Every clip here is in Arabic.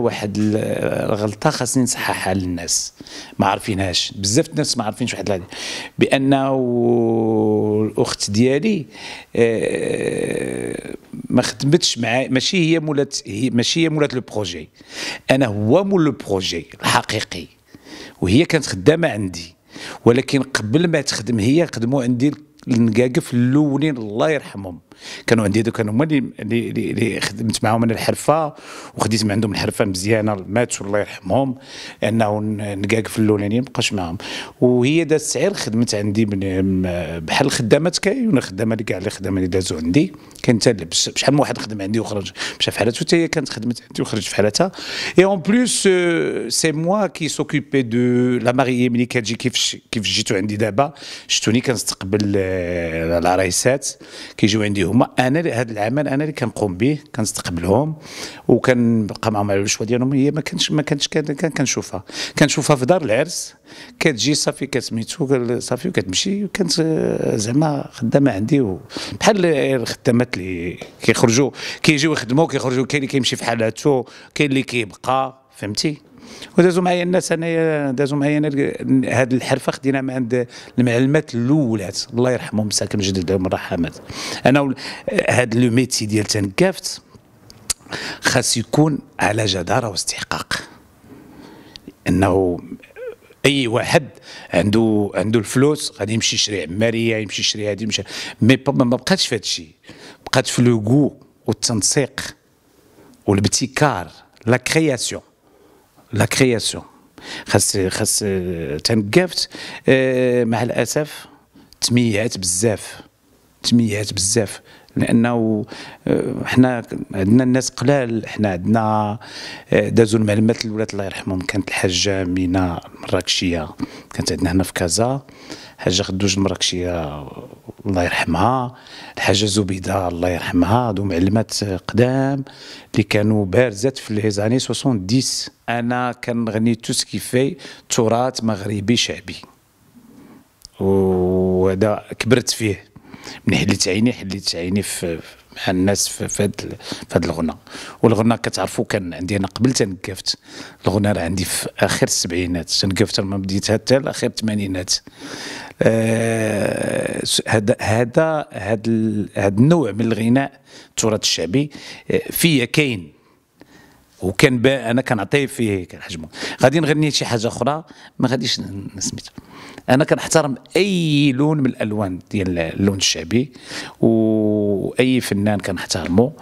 واحد الغلطه خاصني نصححها للناس ما عارفينهاش بزاف الناس ما عارفينش واحد الهدف بانه الاخت ديالي آه، ما خدمتش معايا ماشي هي مولات هي ماشي هي مولات لو بروجي انا هو مول لو بروجي الحقيقي وهي كانت خدامه عندي ولكن قبل ما تخدم هي خدموا عندي النقاقف الاولين الله يرحمهم كانوا عندي هذوك هما اللي اللي خدمت معاهم انا الحرفه وخديت من عندهم الحرفه مزيانه ماتوا الله يرحمهم انه النقاقف ما مابقاش معاهم وهي دازت سعير خدمت عندي بحال الخدامات كاين الخدامه اللي كاع اللي خدامه اللي دازوا عندي حتى شحال من واحد خدم عندي وخرج مشى في حالته حتى هي كانت خدمت عندي وخرج في حالتها اي اون بليس سي موا كي سوكيبي دو لا ماريي ملي كتجي كيف كيف جيتو عندي دابا شتوني كنستقبل العرايسات كيجيو عندي هما انا هذا العمل انا اللي كنقوم به كنستقبلهم وكنبقى معهم على الشوا ديالهم هي ما كانش ما كانتش كنشوفها كنشوفها في دار العرس كتجي صافي كسميتو صافي وكتمشي وكانت زعما خدامه عندي بحال الخدامات اللي كيخرجوا كيجيو يخدموا كيخرجوا كاين اللي كيمشي في حالاتو كاين اللي كيبقى فهمتي ودازو معايا الناس انايا دازو معايا انا هاد الحرفه خدينا من عند المعلمات الاولات الله يرحمهم مساكن جددهم الرحمات انا هاد لو ميتي ديال تنكافت خاص يكون على جداره واستحقاق انه اي واحد عنده عنده الفلوس غادي يمشي يشري عماريه يمشي يشري هذه يمشي مي ما بقاتش في هذا الشيء بقات في لوغو والتنسيق والابتكار لا كرياسيون لا كرياسيون خاص خاص تايم آه، مع الاسف تميعات بزاف تميهات بزاف لانه آه، حنا عندنا الناس قلال حنا عندنا آه، دازوا المعلمات الولاد الله يرحمهم كانت الحاجه مينا مراكشيه كانت عندنا هنا في كازا الحاجه خدوج المراكشيه الله يرحمها الحاجه زبيده الله يرحمها هذو معلمات قدام اللي كانوا بارزات في لي زاني 70 انا كنغني تو في تراث مغربي شعبي وهذا كبرت فيه من حليت عيني حليت عيني في مع الناس في هاد في هاد الغنى والغنى كتعرفوا كان عندي انا قبل تنقفت الغنى راه عندي في اخر السبعينات تنقفت ما بديتها حتى لاخر الثمانينات آه، هذا هذا هذا النوع من الغناء التراث الشعبي آه، فيا كاين وكان با انا كنعطيه فيه حجمه غادي نغني شي حاجه اخرى ما غاديش نسميت انا كنحترم اي لون من الالوان ديال اللون الشعبي واي فنان كنحترمه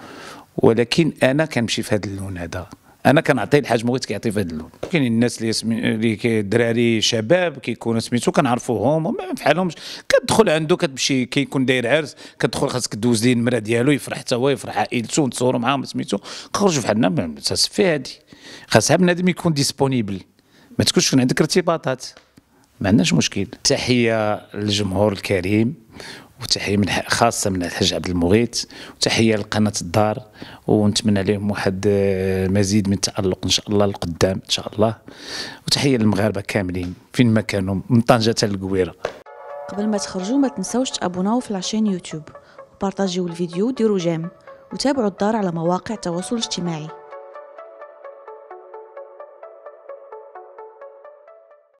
ولكن انا كنمشي في هذا اللون هذا انا كنعطي الحاج مغيث كيعطي في هذا اللون كاين الناس اللي اسمي اللي دراري شباب كيكونوا سميتو كنعرفوهم وما فحالهمش كتدخل عنده كتمشي كيكون داير عرس كتدخل خاصك دوز ليه المراه ديالو يفرح حتى هو يفرح عائلته نتصوروا معاهم سميتو كنخرجوا بحالنا في هادي خاصها بنادم يكون ديسبونيبل ما تكونش عندك ارتباطات ما عندناش مشكل تحيه للجمهور الكريم وتحيه من خاصه من الحاج عبد المغيث وتحيه لقناه الدار ونتمنى لهم واحد آه، مزيد من التالق ان شاء الله القدام ان شاء الله وتحيه للمغاربه كاملين فين ما كانوا من طنجه حتى للقويره قبل ما تخرجوا ما تنساوش تابوناو في لاشين يوتيوب وبارطاجيو الفيديو وديروا جيم وتابعوا الدار على مواقع التواصل الاجتماعي